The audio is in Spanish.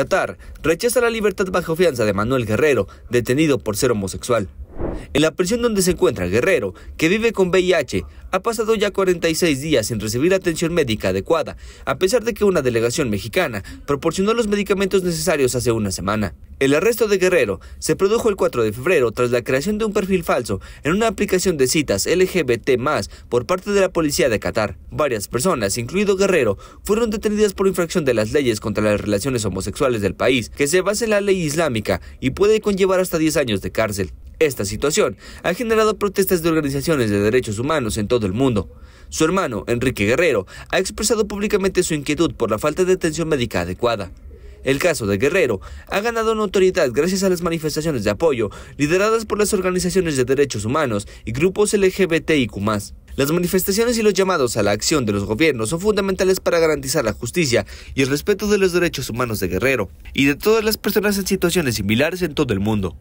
Qatar rechaza la libertad bajo fianza de Manuel Guerrero, detenido por ser homosexual. En la prisión donde se encuentra Guerrero, que vive con VIH, ha pasado ya 46 días sin recibir atención médica adecuada, a pesar de que una delegación mexicana proporcionó los medicamentos necesarios hace una semana. El arresto de Guerrero se produjo el 4 de febrero tras la creación de un perfil falso en una aplicación de citas LGBT+, por parte de la policía de Qatar. Varias personas, incluido Guerrero, fueron detenidas por infracción de las leyes contra las relaciones homosexuales del país, que se basa en la ley islámica y puede conllevar hasta 10 años de cárcel. Esta situación ha generado protestas de organizaciones de derechos humanos en todo el mundo. Su hermano, Enrique Guerrero, ha expresado públicamente su inquietud por la falta de atención médica adecuada. El caso de Guerrero ha ganado notoriedad gracias a las manifestaciones de apoyo lideradas por las organizaciones de derechos humanos y grupos LGBTIQ. Las manifestaciones y los llamados a la acción de los gobiernos son fundamentales para garantizar la justicia y el respeto de los derechos humanos de Guerrero y de todas las personas en situaciones similares en todo el mundo.